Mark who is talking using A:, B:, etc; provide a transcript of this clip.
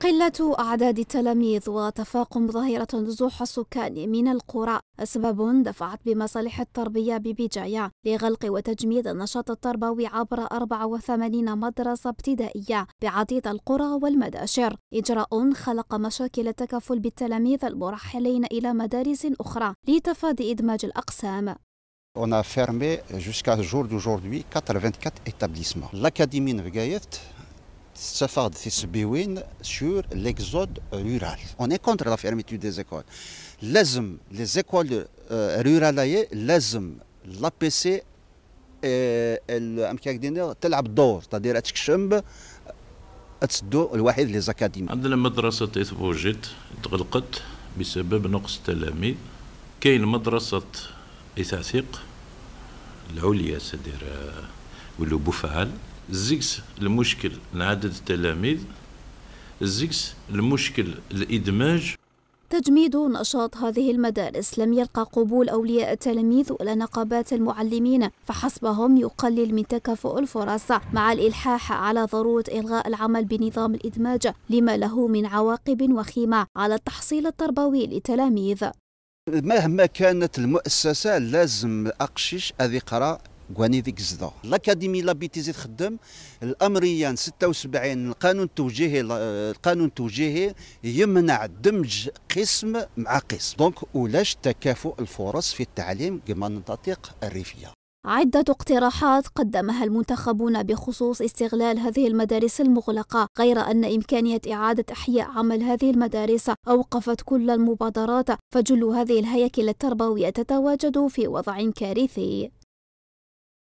A: قلة أعداد التلاميذ وتفاقم ظاهرة نزوح السكان من القرى أسباب دفعت بمصالح التربية ببجاية لغلق وتجميد النشاط التربوي عبر 84 مدرسة ابتدائية بعديد القرى والمداشر إجراء خلق مشاكل التكافل بالتلاميذ المرحلين إلى مدارس أخرى لتفادي إدماج الأقسام
B: On a fermé jusqu'à jour d'aujourd'hui 84 établissements. L'académie de تستفاد في سبيوين سور ليكزود رورال اون اي كونتر لا فيرميتو دي زيكول لازم لي زيكول رورالاي لازم لا بي سي ال امكاك دينير تلعب دور تدير تكشم تسدو الواحد لي زاكاديمي
C: عندنا مدرسه ايثبوجيت تغلقت بسبب نقص التلاميذ كاين مدرسه ايثاثيق العليا سدير ولو بوفال زيكس المشكل لعدد التلاميذ زيكس المشكل الإدماج
A: تجميد نشاط هذه المدارس لم يلقى قبول أولياء التلاميذ ولا نقابات المعلمين فحسبهم يقلل من تكافؤ الفرص مع الإلحاح على ضرورة إلغاء العمل بنظام الإدماج لما له من عواقب وخيمة على التحصيل التربوي للتلاميذ
B: مهما كانت المؤسسة لازم اقشيش هذه قرار كواني ديك الزدا الاكاديمي لابيتي زيد خدام الامريان 76 القانون التوجيهي القانون التوجيهي يمنع دمج قسم مع قسم دونك ولاش تكافؤ الفرص في التعليم كما المناطق الريفيه
A: عدة اقتراحات قدمها المنتخبون بخصوص استغلال هذه المدارس المغلقة غير أن إمكانية إعادة إحياء عمل هذه المدارس أوقفت كل المبادرات فجل هذه الهياكل التربوية تتواجد في وضع كارثي